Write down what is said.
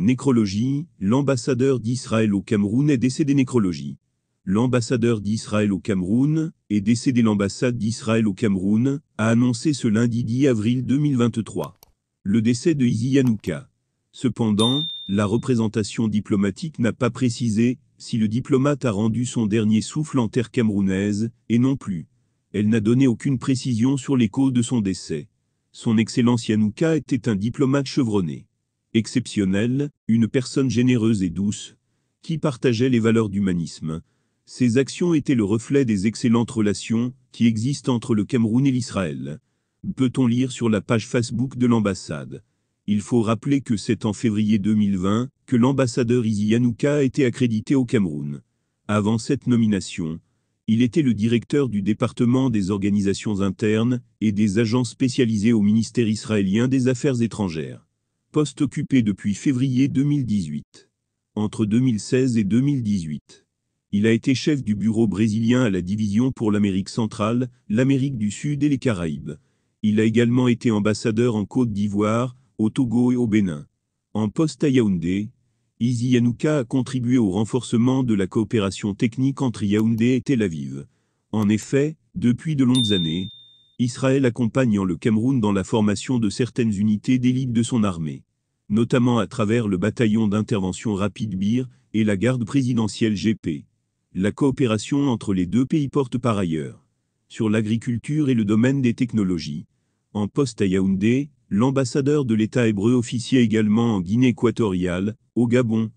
Nécrologie, l'ambassadeur d'Israël au Cameroun est décédé nécrologie. L'ambassadeur d'Israël au Cameroun est décédé l'ambassade d'Israël au Cameroun, a annoncé ce lundi 10 avril 2023. Le décès de Izi Yanouka. Cependant, la représentation diplomatique n'a pas précisé si le diplomate a rendu son dernier souffle en terre camerounaise, et non plus. Elle n'a donné aucune précision sur les causes de son décès. Son Excellence Yanouka était un diplomate chevronné. Exceptionnel, une personne généreuse et douce, qui partageait les valeurs d'humanisme. Ses actions étaient le reflet des excellentes relations qui existent entre le Cameroun et l'Israël. Peut-on lire sur la page Facebook de l'ambassade Il faut rappeler que c'est en février 2020 que l'ambassadeur Izi Yanouka a été accrédité au Cameroun. Avant cette nomination, il était le directeur du département des organisations internes et des agents spécialisés au ministère israélien des Affaires étrangères poste occupé depuis février 2018. Entre 2016 et 2018. Il a été chef du bureau brésilien à la division pour l'Amérique centrale, l'Amérique du Sud et les Caraïbes. Il a également été ambassadeur en Côte d'Ivoire, au Togo et au Bénin. En poste à Yaoundé, Izi Yanouka a contribué au renforcement de la coopération technique entre Yaoundé et Tel Aviv. En effet, depuis de longues années, Israël accompagnant le Cameroun dans la formation de certaines unités d'élite de son armée, notamment à travers le bataillon d'intervention rapide BIR et la garde présidentielle GP. La coopération entre les deux pays porte par ailleurs sur l'agriculture et le domaine des technologies. En poste à Yaoundé, l'ambassadeur de l'État hébreu officiait également en Guinée équatoriale, au Gabon,